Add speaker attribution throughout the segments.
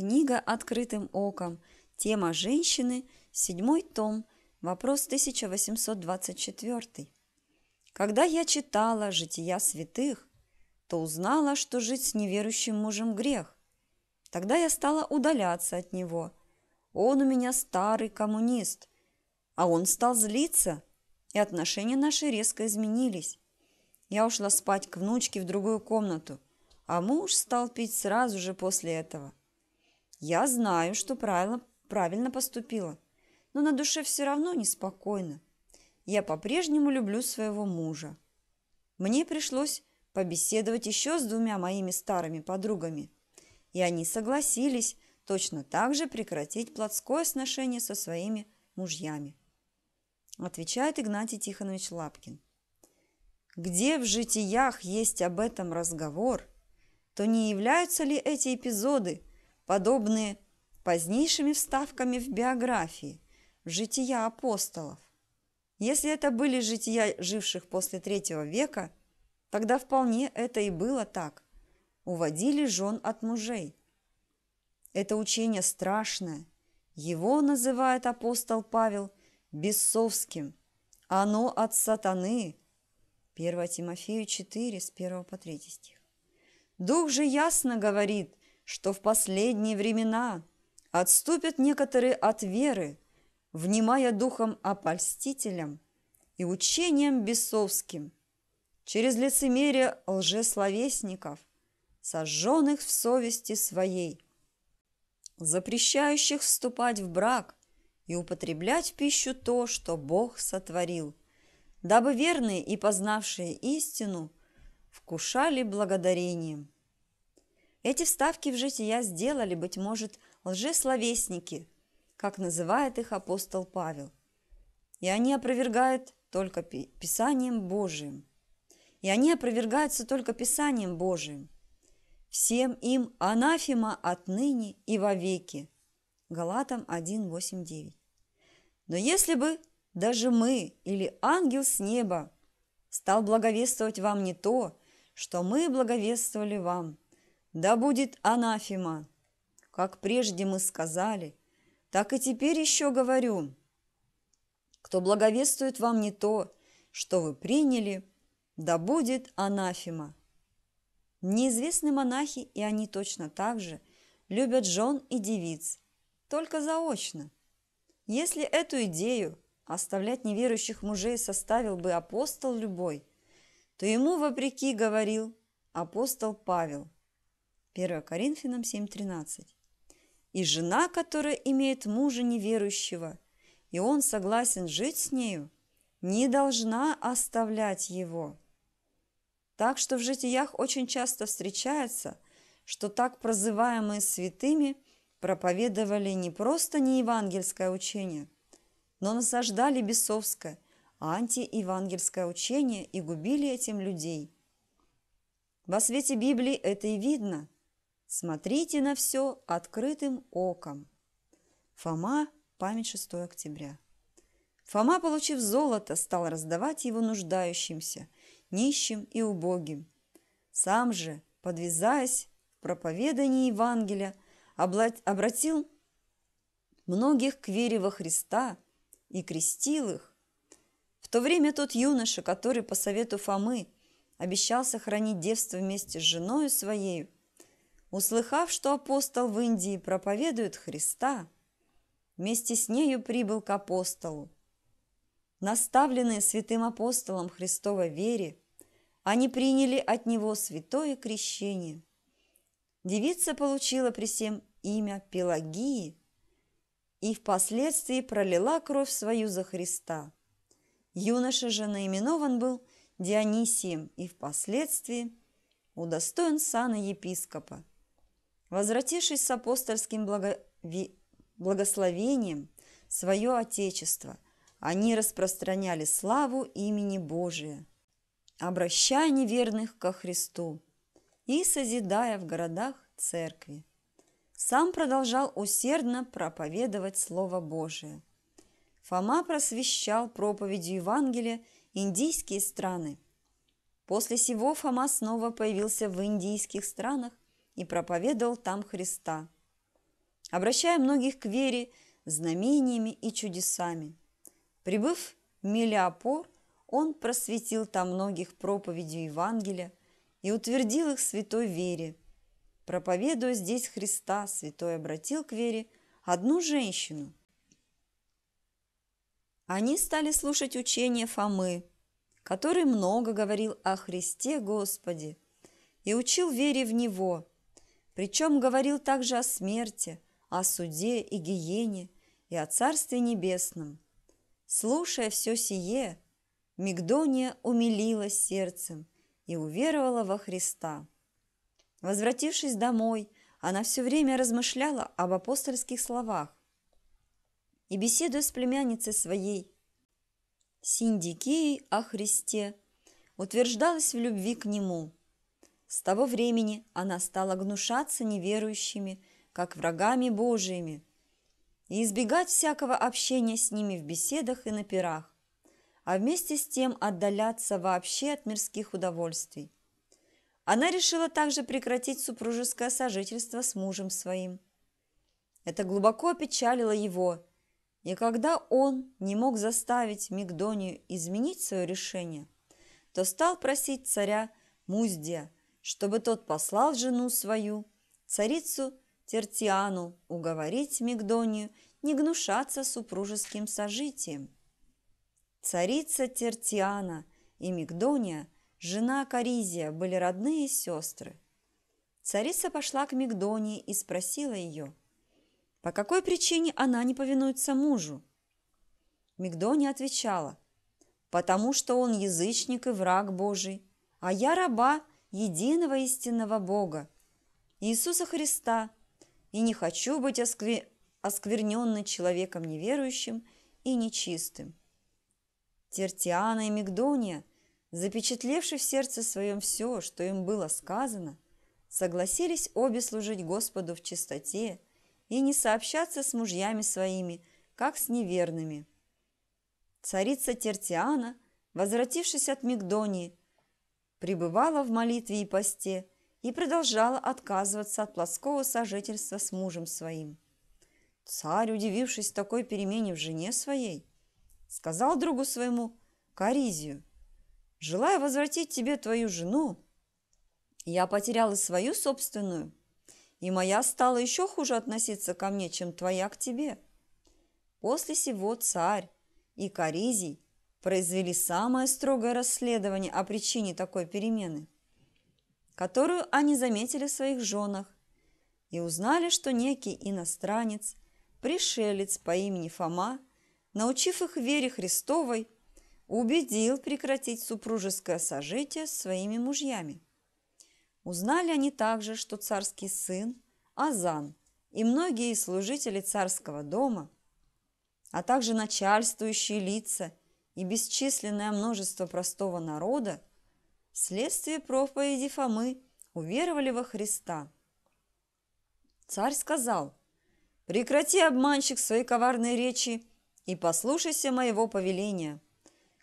Speaker 1: Книга «Открытым оком», тема «Женщины», седьмой том, вопрос 1824. Когда я читала «Жития святых», то узнала, что жить с неверующим мужем грех. Тогда я стала удаляться от него. Он у меня старый коммунист, а он стал злиться, и отношения наши резко изменились. Я ушла спать к внучке в другую комнату, а муж стал пить сразу же после этого. Я знаю, что правильно, правильно поступила, но на душе все равно неспокойно. Я по-прежнему люблю своего мужа. Мне пришлось побеседовать еще с двумя моими старыми подругами, и они согласились точно так же прекратить плотское сношение со своими мужьями. Отвечает Игнатий Тихонович Лапкин. Где в житиях есть об этом разговор, то не являются ли эти эпизоды подобные позднейшими вставками в биографии, в жития апостолов. Если это были жития живших после третьего века, тогда вполне это и было так. Уводили жен от мужей. Это учение страшное. Его называет апостол Павел бесовским. Оно от сатаны. 1 Тимофею 4, с 1 по 3 стих. Дух же ясно говорит, что в последние времена отступят некоторые от веры, внимая духом опольстителям и учением бесовским, через лицемерие лжесловесников, сожженных в совести своей, запрещающих вступать в брак и употреблять в пищу то, что Бог сотворил, дабы верные и познавшие истину вкушали благодарением. Эти вставки в жития сделали, быть может, лжесловесники, как называет их апостол Павел. И они опровергают только Писанием Божиим. И они опровергаются только Писанием Божиим. Всем им анафема отныне и вовеки. Галатам 1.8.9. Но если бы даже мы или ангел с неба стал благовествовать вам не то, что мы благовествовали вам – да будет анафима! Как прежде мы сказали, так и теперь еще говорю. Кто благовествует вам не то, что вы приняли, да будет анафима. Неизвестны монахи, и они точно так же, любят жен и девиц, только заочно. Если эту идею оставлять неверующих мужей составил бы апостол любой, то ему, вопреки, говорил апостол Павел – 1 Коринфянам 7.13. «И жена, которая имеет мужа неверующего, и он согласен жить с нею, не должна оставлять его». Так что в житиях очень часто встречается, что так прозываемые святыми проповедовали не просто не евангельское учение, но насаждали бесовское, антиевангельское учение и губили этим людей. Во свете Библии это и видно – Смотрите на все открытым оком. Фома, память 6 октября. Фома, получив золото, стал раздавать его нуждающимся, нищим и убогим. Сам же, подвязаясь в проповедании Евангелия, обратил многих к вере во Христа и крестил их. В то время тот юноша, который по совету Фомы обещал сохранить девство вместе с женою своей, Услыхав, что апостол в Индии проповедует Христа, вместе с нею прибыл к апостолу. Наставленные святым апостолом Христовой вере, они приняли от него святое крещение. Девица получила при всем имя Пелагии и впоследствии пролила кровь свою за Христа. Юноша же наименован был Дионисием и впоследствии удостоен сана епископа возвратившись с апостольским благови... благословением в свое Отечество, они распространяли славу имени Божия, обращая неверных ко Христу и созидая в городах церкви. Сам продолжал усердно проповедовать Слово Божие. Фома просвещал проповедью Евангелия индийские страны. После сего Фома снова появился в индийских странах и проповедовал там Христа, обращая многих к вере знамениями и чудесами. Прибыв в Мелиопор, он просветил там многих проповедью Евангелия и утвердил их в святой вере. Проповедуя здесь Христа, святой обратил к вере одну женщину. Они стали слушать учение Фомы, который много говорил о Христе Господе и учил вере в Него – причем говорил также о смерти, о суде и гиене, и о Царстве Небесном. Слушая все сие, Мигдония умилилась сердцем и уверовала во Христа. Возвратившись домой, она все время размышляла об апостольских словах и, беседуя с племянницей своей, Синдикией о Христе, утверждалась в любви к Нему – с того времени она стала гнушаться неверующими, как врагами Божиими, и избегать всякого общения с ними в беседах и на пирах, а вместе с тем отдаляться вообще от мирских удовольствий. Она решила также прекратить супружеское сожительство с мужем своим. Это глубоко опечалило его, и когда он не мог заставить Мигдонию изменить свое решение, то стал просить царя Муздия – чтобы тот послал жену свою, царицу Тертиану, уговорить Мигдонию не гнушаться супружеским сожитием. Царица Тертиана и Мигдония, жена Каризия, были родные сестры. Царица пошла к Мигдонии и спросила ее, по какой причине она не повинуется мужу. Мигдония отвечала, потому что он язычник и враг Божий, а я раба единого истинного Бога, Иисуса Христа, и не хочу быть оскве... оскверненной человеком неверующим и нечистым. Тертиана и Мигдония, запечатлевши в сердце своем все, что им было сказано, согласились обе служить Господу в чистоте и не сообщаться с мужьями своими, как с неверными. Царица Тертиана, возвратившись от Мигдонии, пребывала в молитве и посте и продолжала отказываться от плоского сожительства с мужем своим. Царь, удивившись такой перемене в жене своей, сказал другу своему Каризию, «Желая возвратить тебе твою жену, я потеряла свою собственную, и моя стала еще хуже относиться ко мне, чем твоя к тебе». После сего царь и Каризий произвели самое строгое расследование о причине такой перемены, которую они заметили в своих женах и узнали, что некий иностранец, пришелец по имени Фома, научив их вере Христовой, убедил прекратить супружеское сожитие с своими мужьями. Узнали они также, что царский сын Азан и многие служители царского дома, а также начальствующие лица – и бесчисленное множество простого народа, вследствие проповеди Фомы уверовали во Христа. Царь сказал, «Прекрати, обманщик, свои коварные речи и послушайся моего повеления.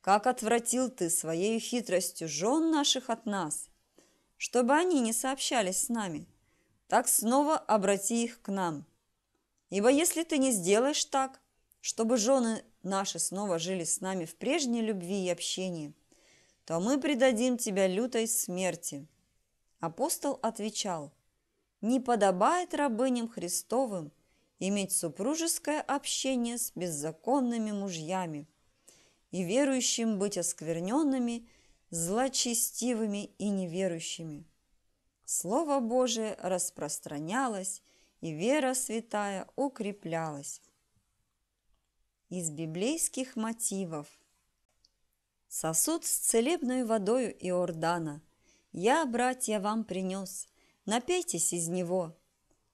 Speaker 1: Как отвратил ты своей хитростью жен наших от нас, чтобы они не сообщались с нами, так снова обрати их к нам. Ибо если ты не сделаешь так, чтобы жены наши снова жили с нами в прежней любви и общении, то мы предадим тебя лютой смерти». Апостол отвечал, «Не подобает рабыням Христовым иметь супружеское общение с беззаконными мужьями и верующим быть оскверненными, злочестивыми и неверующими». Слово Божие распространялось, и вера святая укреплялась из библейских мотивов. Сосуд с целебной водою Иордана я, братья, вам принес, напейтесь из него.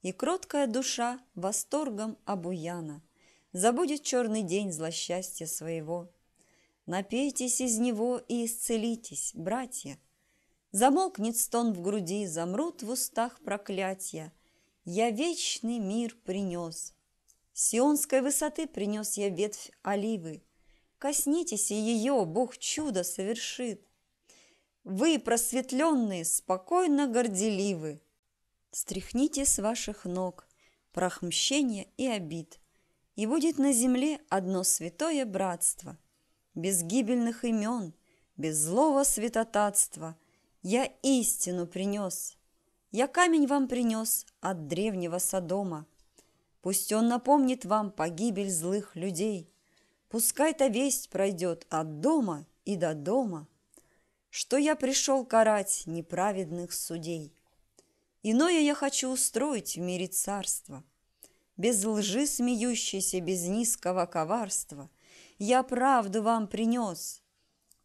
Speaker 1: И кроткая душа восторгом обуяна забудет черный день злосчастья своего. Напейтесь из него и исцелитесь, братья. Замолкнет стон в груди, замрут в устах проклятия. Я вечный мир принес – сионской высоты принес я ветвь оливы. Коснитесь, и ее Бог чудо совершит. Вы, просветленные, спокойно горделивы. Стряхните с ваших ног прах и обид, и будет на земле одно святое братство, без гибельных имен, без злого святотатства. Я истину принес, я камень вам принес от древнего Содома, Пусть он напомнит вам погибель злых людей. Пускай та весть пройдет от дома и до дома, Что я пришел карать неправедных судей. Иное я хочу устроить в мире царство. Без лжи смеющейся, без низкого коварства Я правду вам принес.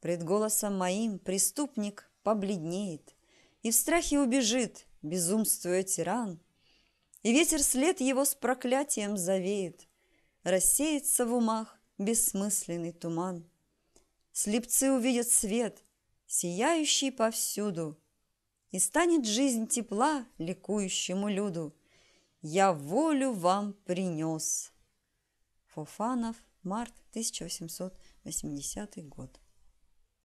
Speaker 1: Пред голосом моим преступник побледнеет И в страхе убежит, безумствуя тиран – и ветер след его с проклятием завеет. Рассеется в умах бессмысленный туман. Слепцы увидят свет, сияющий повсюду, и станет жизнь тепла ликующему люду. Я волю вам принес. Фофанов, март 1880 год.